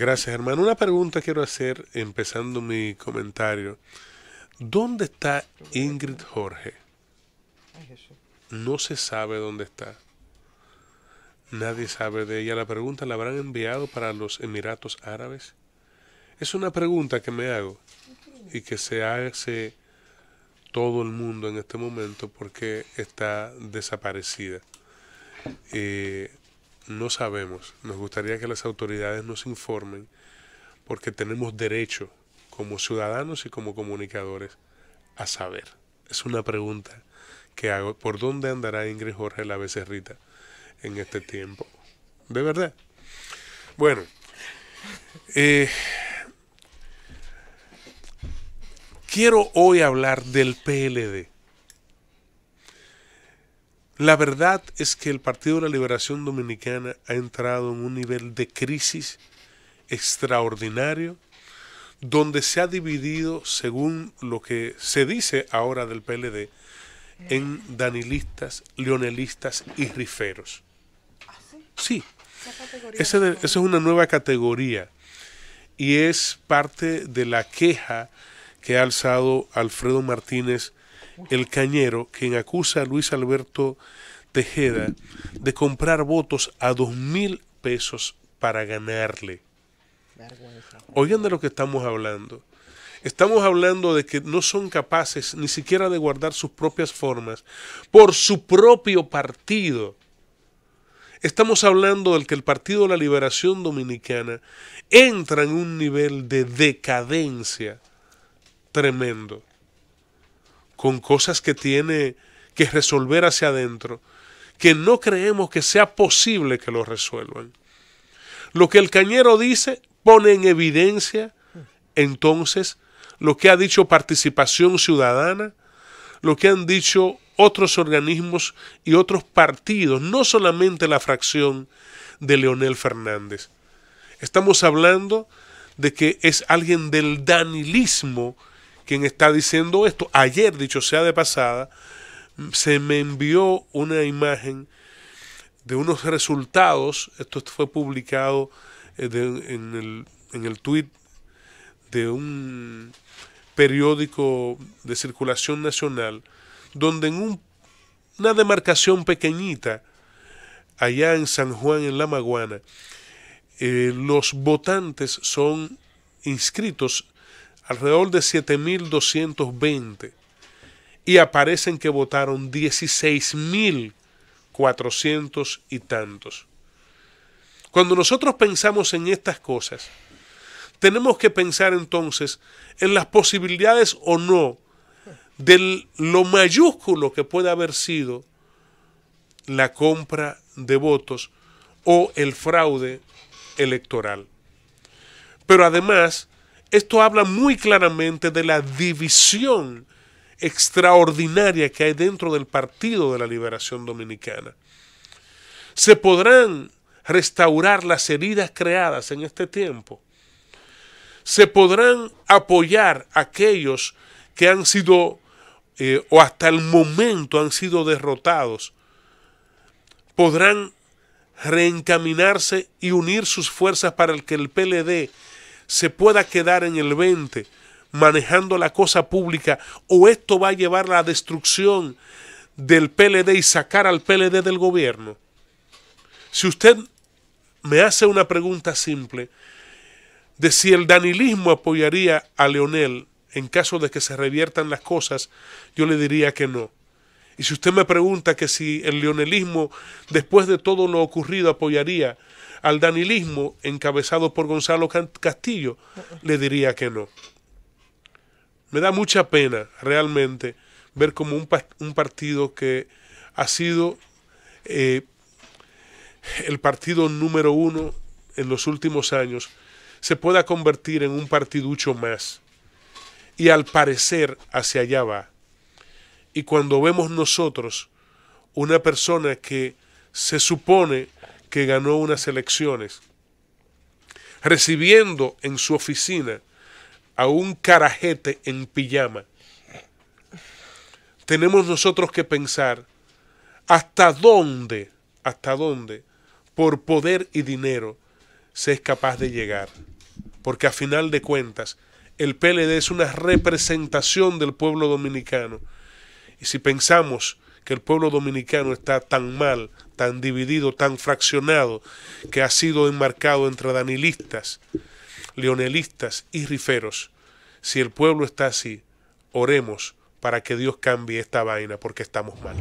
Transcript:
Gracias, hermano. Una pregunta quiero hacer empezando mi comentario. ¿Dónde está Ingrid Jorge? No se sabe dónde está. Nadie sabe de ella. La pregunta la habrán enviado para los Emiratos Árabes. Es una pregunta que me hago y que se hace todo el mundo en este momento porque está desaparecida. Eh, no sabemos. Nos gustaría que las autoridades nos informen porque tenemos derecho como ciudadanos y como comunicadores a saber. Es una pregunta que hago. ¿Por dónde andará Ingrid Jorge la becerrita en este tiempo? De verdad. Bueno. Eh, quiero hoy hablar del PLD. La verdad es que el Partido de la Liberación Dominicana ha entrado en un nivel de crisis extraordinario, donde se ha dividido, según lo que se dice ahora del PLD, en danilistas, leonelistas y riferos. Sí, esa es una nueva categoría y es parte de la queja que ha alzado Alfredo Martínez el cañero quien acusa a Luis Alberto Tejeda de comprar votos a dos mil pesos para ganarle. Oigan de lo que estamos hablando. Estamos hablando de que no son capaces ni siquiera de guardar sus propias formas por su propio partido. Estamos hablando del que el Partido de la Liberación Dominicana entra en un nivel de decadencia tremendo con cosas que tiene que resolver hacia adentro, que no creemos que sea posible que lo resuelvan. Lo que el cañero dice pone en evidencia entonces lo que ha dicho participación ciudadana, lo que han dicho otros organismos y otros partidos, no solamente la fracción de Leonel Fernández. Estamos hablando de que es alguien del danilismo quien está diciendo esto. Ayer, dicho sea de pasada, se me envió una imagen de unos resultados, esto fue publicado eh, en, el, en el tweet de un periódico de circulación nacional, donde en una demarcación pequeñita, allá en San Juan, en La Maguana, eh, los votantes son inscritos alrededor de 7.220, y aparecen que votaron 16.400 y tantos. Cuando nosotros pensamos en estas cosas, tenemos que pensar entonces en las posibilidades o no de lo mayúsculo que puede haber sido la compra de votos o el fraude electoral. Pero además, esto habla muy claramente de la división extraordinaria que hay dentro del Partido de la Liberación Dominicana. Se podrán restaurar las heridas creadas en este tiempo. Se podrán apoyar aquellos que han sido eh, o hasta el momento han sido derrotados. Podrán reencaminarse y unir sus fuerzas para que el PLD se pueda quedar en el 20 manejando la cosa pública o esto va a llevar a la destrucción del PLD y sacar al PLD del gobierno? Si usted me hace una pregunta simple de si el danilismo apoyaría a Leonel en caso de que se reviertan las cosas, yo le diría que no. Y si usted me pregunta que si el leonelismo, después de todo lo ocurrido, apoyaría al danilismo encabezado por Gonzalo Castillo, le diría que no. Me da mucha pena realmente ver como un, partido que ha sido eh, el partido número uno en los últimos años se pueda convertir en un partiducho más. Y al parecer hacia allá va. Y cuando vemos nosotros una persona que se supone que ganó unas elecciones, recibiendo en su oficina a un carajete en pijama, tenemos nosotros que pensar hasta dónde, hasta dónde, por poder y dinero, se es capaz de llegar. Porque a final de cuentas, el PLD es una representación del pueblo dominicano y si pensamos que el pueblo dominicano está tan mal, tan dividido, tan fraccionado, que ha sido enmarcado entre danilistas, leonelistas y riferos, si el pueblo está así, oremos para que Dios cambie esta vaina porque estamos mal.